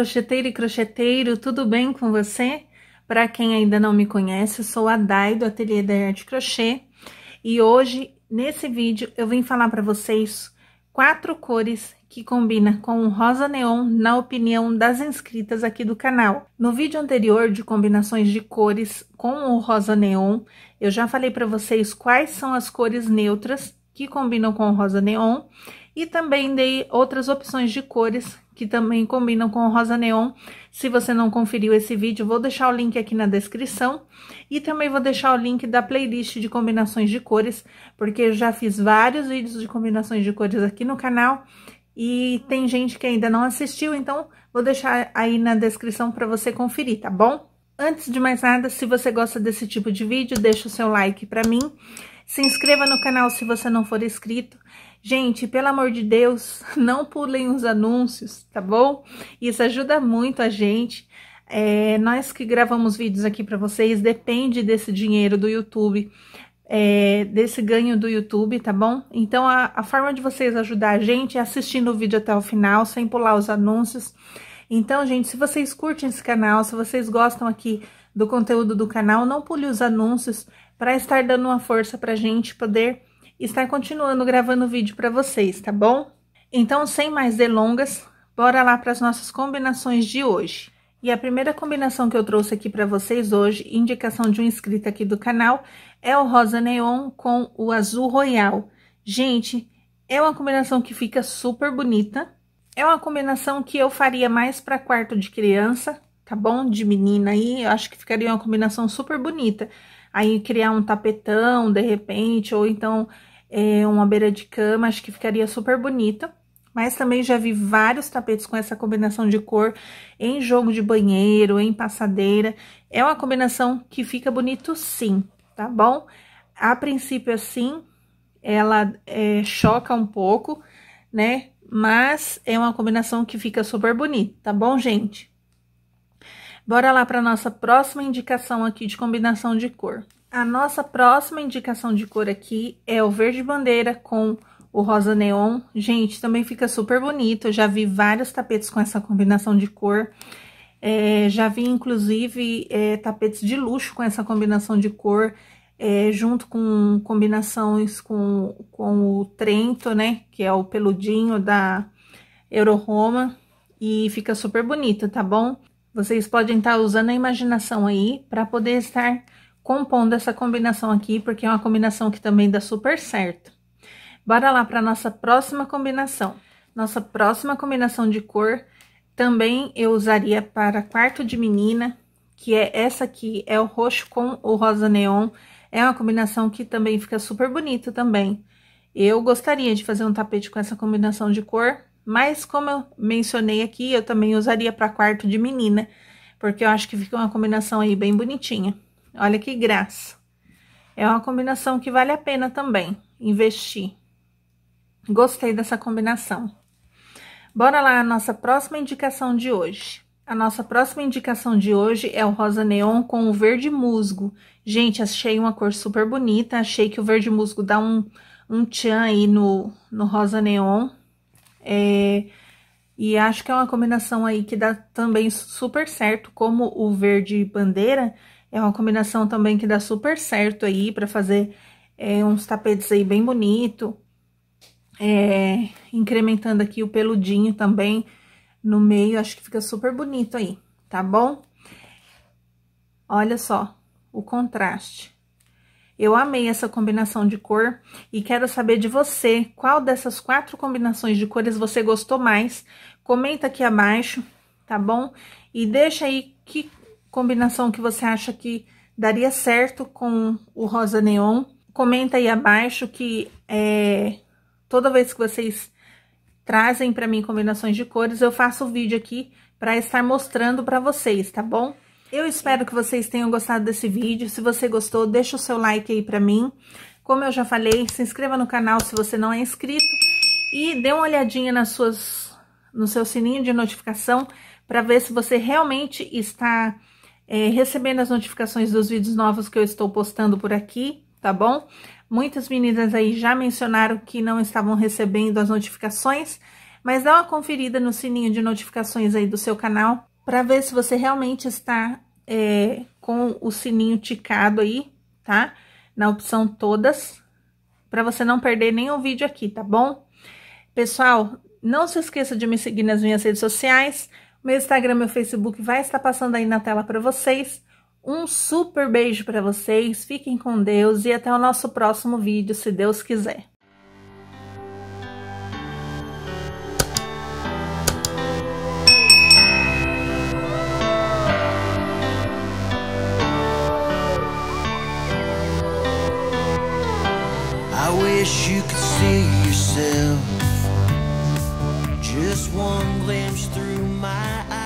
crocheteiro e crocheteiro, tudo bem com você? Para quem ainda não me conhece, eu sou a Dai do Ateliê da Arte Crochê e hoje, nesse vídeo, eu vim falar para vocês quatro cores que combina com o rosa neon, na opinião das inscritas aqui do canal. No vídeo anterior de combinações de cores com o rosa neon, eu já falei para vocês quais são as cores neutras que combinam com o rosa neon e também dei outras opções de cores que também combinam com rosa neon. Se você não conferiu esse vídeo, vou deixar o link aqui na descrição e também vou deixar o link da playlist de combinações de cores, porque eu já fiz vários vídeos de combinações de cores aqui no canal e tem gente que ainda não assistiu, então vou deixar aí na descrição para você conferir, tá bom? Antes de mais nada, se você gosta desse tipo de vídeo, deixa o seu like para mim. Se inscreva no canal se você não for inscrito. Gente, pelo amor de Deus, não pulem os anúncios, tá bom? Isso ajuda muito a gente. É, nós que gravamos vídeos aqui para vocês, depende desse dinheiro do YouTube, é, desse ganho do YouTube, tá bom? Então, a, a forma de vocês ajudar a gente é assistindo o vídeo até o final, sem pular os anúncios. Então, gente, se vocês curtem esse canal, se vocês gostam aqui do conteúdo do canal, não pule os anúncios para estar dando uma força para a gente poder estar continuando gravando o vídeo para vocês, tá bom? Então, sem mais delongas, bora lá para as nossas combinações de hoje. E a primeira combinação que eu trouxe aqui para vocês hoje, indicação de um inscrito aqui do canal, é o rosa neon com o azul royal. Gente, é uma combinação que fica super bonita. É uma combinação que eu faria mais para quarto de criança, tá bom? De menina aí, eu acho que ficaria uma combinação super bonita. Aí criar um tapetão, de repente, ou então é, uma beira de cama, acho que ficaria super bonita. Mas também já vi vários tapetes com essa combinação de cor em jogo de banheiro, em passadeira. É uma combinação que fica bonito sim, tá bom? A princípio, assim, ela é, choca um pouco, né? Mas é uma combinação que fica super bonita, tá bom, gente? Bora lá para nossa próxima indicação aqui de combinação de cor. A nossa próxima indicação de cor aqui é o verde bandeira com o rosa neon. Gente, também fica super bonito. Eu já vi vários tapetes com essa combinação de cor. É, já vi, inclusive, é, tapetes de luxo com essa combinação de cor, é, junto com combinações com, com o Trento, né? Que é o peludinho da Euroroma. E fica super bonito, tá bom? Vocês podem estar tá usando a imaginação aí para poder estar compondo essa combinação aqui, porque é uma combinação que também dá super certo. Bora lá para nossa próxima combinação. Nossa próxima combinação de cor também eu usaria para quarto de menina, que é essa aqui, é o roxo com o rosa neon. É uma combinação que também fica super bonito também. Eu gostaria de fazer um tapete com essa combinação de cor, mas como eu mencionei aqui, eu também usaria para quarto de menina, porque eu acho que fica uma combinação aí bem bonitinha. Olha que graça. É uma combinação que vale a pena também investir. Gostei dessa combinação. Bora lá a nossa próxima indicação de hoje. A nossa próxima indicação de hoje é o rosa neon com o verde musgo. Gente, achei uma cor super bonita. Achei que o verde musgo dá um, um tchan aí no, no rosa neon. É, e acho que é uma combinação aí que dá também super certo, como o verde bandeira, é uma combinação também que dá super certo aí para fazer é, uns tapetes aí bem bonito. É, incrementando aqui o peludinho também no meio, acho que fica super bonito aí, tá bom? Olha só o contraste. Eu amei essa combinação de cor e quero saber de você qual dessas quatro combinações de cores você gostou mais. Comenta aqui abaixo, tá bom? E deixa aí que combinação que você acha que daria certo com o rosa neon. Comenta aí abaixo que é, toda vez que vocês trazem para mim combinações de cores, eu faço o vídeo aqui para estar mostrando para vocês, tá bom? Eu espero que vocês tenham gostado desse vídeo. Se você gostou, deixa o seu like aí para mim. Como eu já falei, se inscreva no canal se você não é inscrito e dê uma olhadinha nas suas no seu sininho de notificação para ver se você realmente está é, recebendo as notificações dos vídeos novos que eu estou postando por aqui, tá bom? Muitas meninas aí já mencionaram que não estavam recebendo as notificações, mas dá uma conferida no sininho de notificações aí do seu canal para ver se você realmente está é, com o sininho ticado aí, tá? Na opção todas, para você não perder nenhum vídeo aqui, tá bom? Pessoal, não se esqueça de me seguir nas minhas redes sociais. Meu Instagram, meu Facebook vai estar passando aí na tela para vocês. Um super beijo para vocês, fiquem com Deus e até o nosso próximo vídeo, se Deus quiser. I wish you could see yourself Just one glimpse through my eyes.